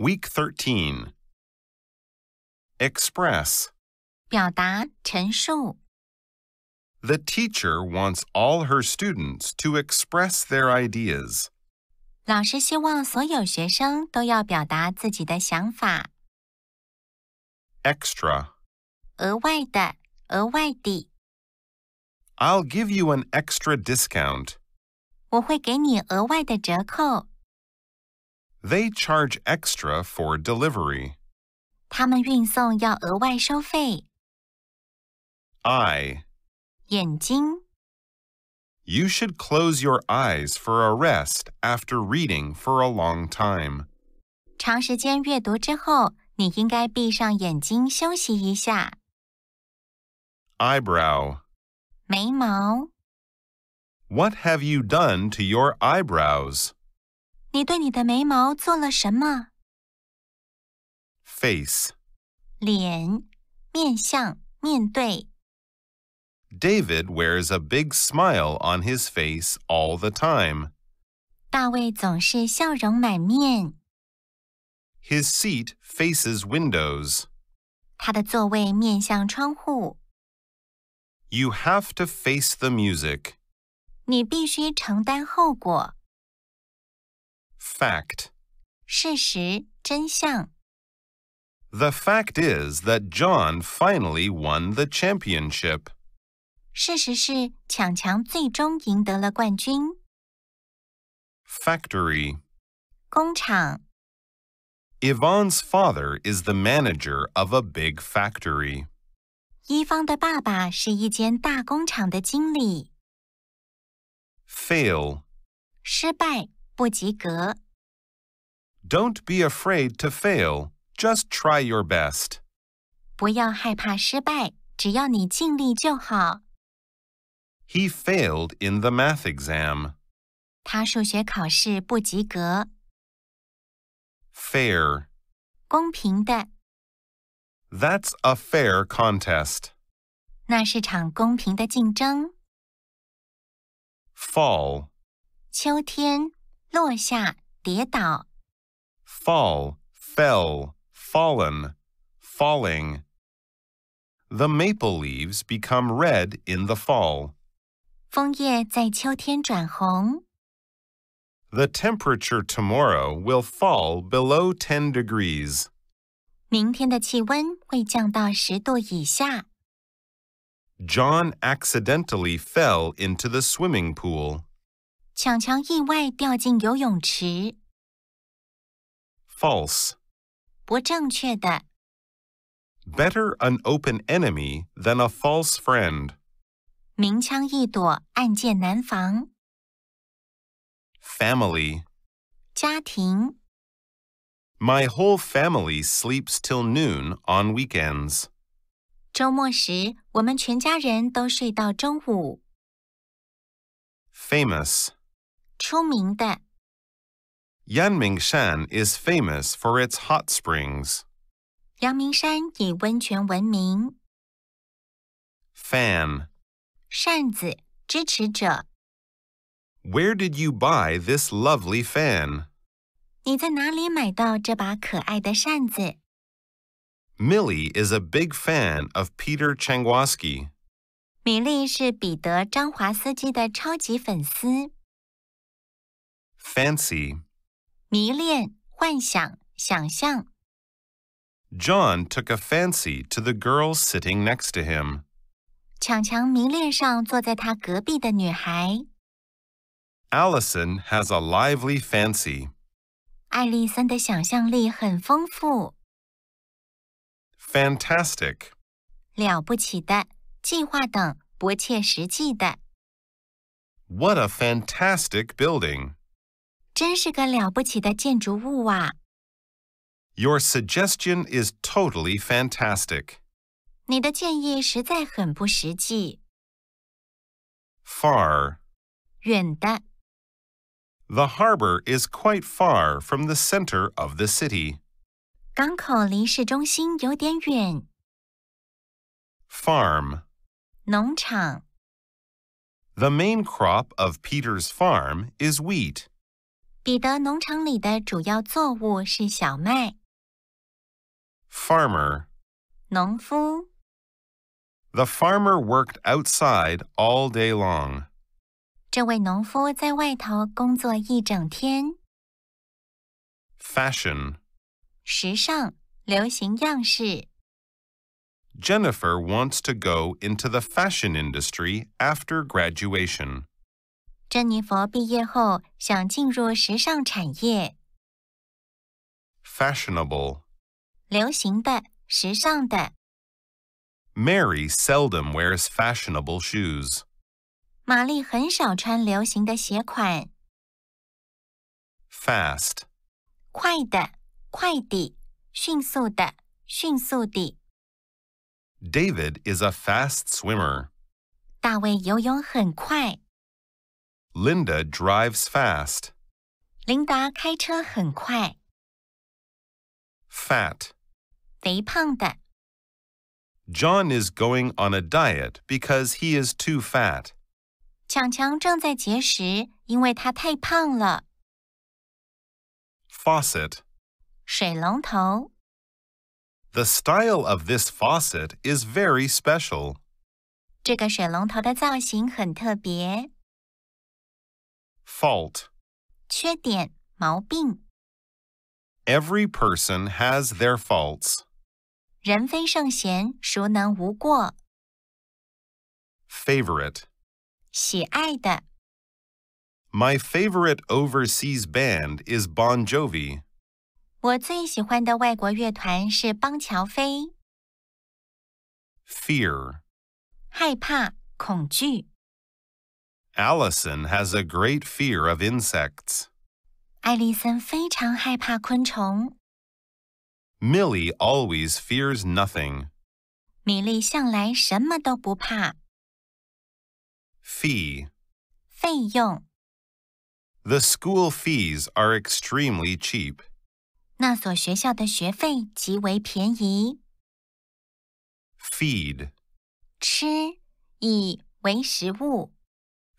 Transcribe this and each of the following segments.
Week 13 Express The teacher wants all her students to express their ideas. 额外的，额外的.额外的，额外的。I'll give you an extra discount. 我会给你额外的折扣。they charge extra for delivery. 他们运送要额外收费。Eye. You should close your eyes for a rest after reading for a long time. 长时间阅读之后，你应该闭上眼睛休息一下。Eyebrow. What have you done to your eyebrows? 你对你的眉毛做了什么？Face，脸，面向，面对。David wears a big smile on his face all the time. 大卫总是笑容满面。His seat faces windows. 他的座位面向窗户。You have to face the music. 你必须承担后果。Fact. The fact is that John finally won the championship. 事实是，强强最终赢得了冠军。Factory. Ivan's father is the manager of a big factory. 伊方的爸爸是一间大工厂的经理。Fail. 失败。不及格。Don't be afraid to fail. Just try your best. 不要害怕失败，只要你尽力就好。He failed in the math exam. 他数学考试不及格。Fair. 公平的。That's a fair contest. 那是场公平的竞争。Fall. 秋天。落下，跌倒。Fall, fell, fallen, falling. The maple leaves become red in the fall. 枫叶在秋天转红。The temperature tomorrow will fall below 10 degrees. 明天的气温会降到十度以下。John accidentally fell into the swimming pool. 强强意外掉进游泳池。False. 不正确的。Better an open enemy than a false friend. 明枪易躲，暗箭难防。Family. 家庭。My whole family sleeps till noon on weekends. 周末时，我们全家人都睡到中午。Famous. 出名的。Yanmingshan is famous for its hot springs. 阳明山以温泉闻名。Fan 扇子支持者。Where did you buy this lovely fan? 你在哪里买到这把可爱的扇子？Millie is a big fan of Peter Changwaski. 米莉是彼得·张华斯基的超级粉丝。fancy. John took a fancy to the girl sitting next to him. 强强迷恋上坐在他隔壁的女孩. Allison has a lively fancy. Fantastic. 艾丽森的想象力很丰富。Fantastic. What a fantastic building! 真是个了不起的建筑物啊！Your suggestion is totally fantastic. 你的建议实在很不实际。Far. 远的。The harbor is quite far from the center of the city. 港口离市中心有点远。Farm. 农场。The main crop of Peter's farm is wheat. 彼得农场里的主要作物是小麦。Farmer，农夫。The farmer worked outside all day long. 这位农夫在外头工作一整天。Fashion，时尚、流行样式。Jennifer wants to go into the fashion industry after graduation. 珍妮佛毕业后想进入时尚产业。Fashionable，流行的、时尚的。Mary seldom wears fashionable shoes. 玛丽很少穿流行的鞋款。Fast，快的、快的、迅速的、迅速地。David is a fast swimmer. 大卫游泳很快. Linda drives fast. 琳达开车很快。Fat. John is going on a diet because he is too fat. 强强正在节食，因为他太胖了。Faucet. The style of this faucet is very special. 这个水龙头的造型很特别。fault. 缺点、毛病。Every person has their faults. 人非圣贤，孰能无过？Favorite. 喜爱的。My favorite overseas band is Bon Jovi. 我最喜欢的外国乐团是邦乔飞。Fear. 害怕、恐惧。Allison has a great fear of insects. Millie always fears nothing. 米莉向来什么都不怕。Fee The school fees are extremely cheap. 那所学校的学费极为便宜。Feed 吃以为食物。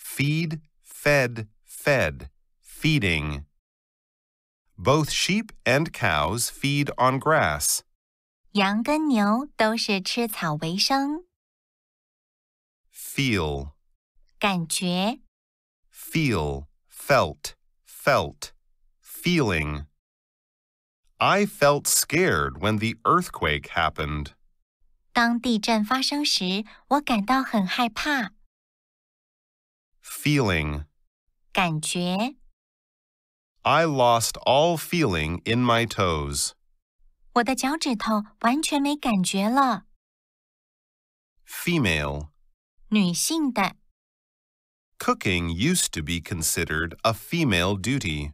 feed, fed, fed, feeding. Both sheep and cows feed on grass. 羊跟牛都是吃草为生。Feel 感觉 Feel, felt, felt, feeling I felt scared when the earthquake happened. 当地震发生时，我感到很害怕。feeling. I lost all feeling in my toes. 我的脚趾头完全没感觉了。Female. Cooking used to be considered a female duty.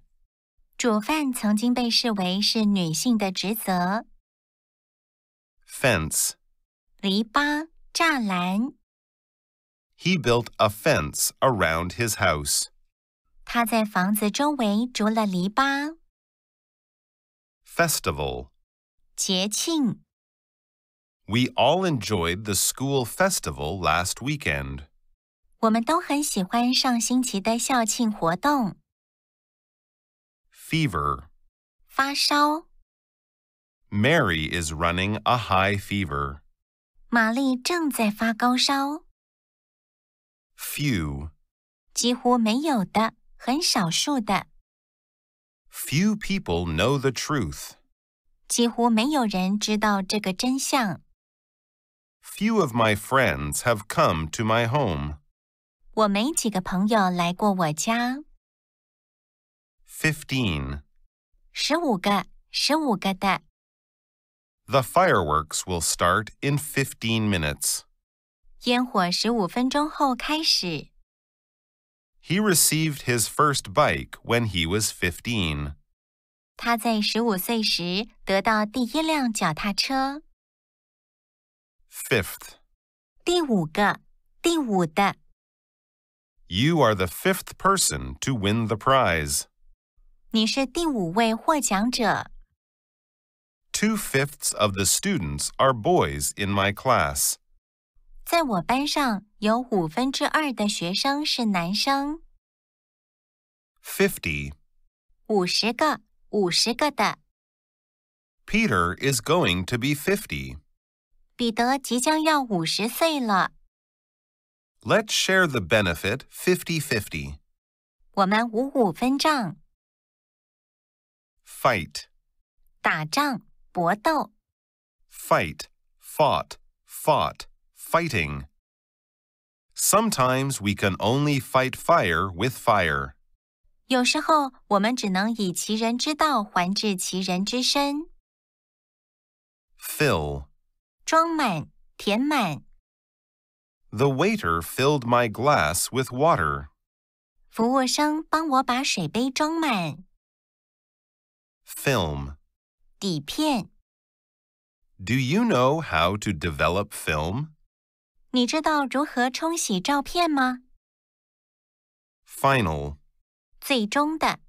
Fence. 篱笆、栅栏。he built a fence around his house. 节庆. We all enjoyed the school festival last weekend. 发烧. Mary is running a high fever. 玛丽正在发高烧。few 几乎没有的，很少数的。Few people know the truth. 几乎没有人知道这个真相。Few of my friends have come to my home. 我没几个朋友来过我家。Fifteen. 十五个，十五个的。The fireworks will start in 15 minutes. 烟火十五分钟后开始。He received his first bike when he was fifteen. 他在十五岁时得到第一辆脚踏车。Fifth. You are the fifth person to win the prize. 你是第五位获奖者。Two fifths of the students are boys in my class. 在我班上有五分之二的学生是男生。Fifty，五十个，五十个的。Peter is going to be fifty。彼得即将要五十岁了。Let's share the benefit fifty-fifty。我们五五分账。Fight。打仗，搏斗。Fight, fought, fought. Fighting. Sometimes we can only fight fire with fire. 有时候我们只能以其人之道还治其人之身。Fill. 装满，填满。The waiter filled my glass with water. 服务生帮我把水杯装满。Film. you know how to develop film? 你知道如何冲洗照片吗？Final 最终的。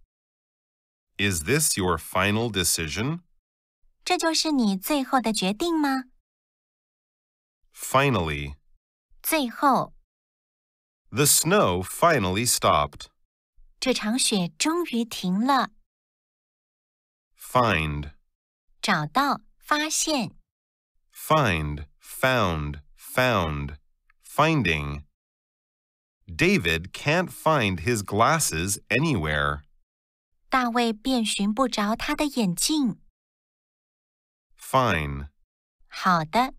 Is this your final decision? 这就是你最后的决定吗？Finally 最后。The snow finally stopped. 这场雪终于停了。Find 找到，发现。Find, found found, finding. David can't find his glasses anywhere. 大卫便寻不着他的眼镜。Fine. 好的。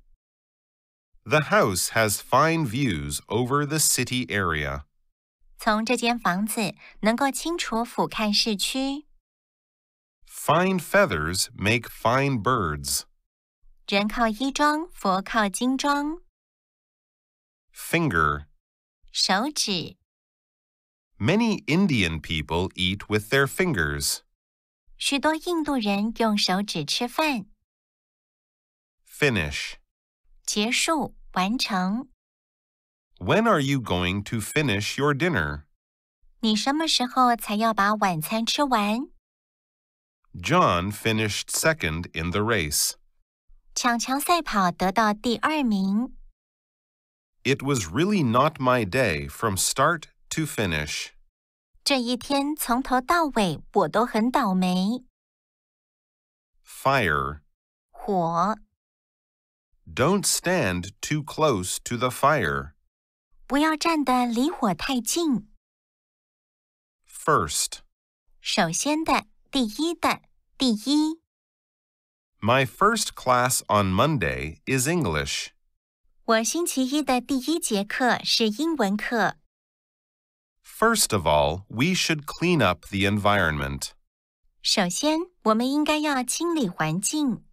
The house has fine views over the city area. 从这间房子能够清楚俯瞰市区。Fine feathers make fine birds. 人靠衣装，佛靠金装。finger 手指 Many Indian people eat with their fingers. 许多印度人用手指吃饭。Finish When are you going to finish your dinner? John finished second in the race. 抢强赛跑得到第二名。it was really not my day from start to finish. Fire. 火 Don't stand too close to the fire. 不要站得离火太近。First My first class on Monday is English. 我星期一的第一节课是英文课。First of all, we should clean up the environment. 首先，我们应该要清理环境。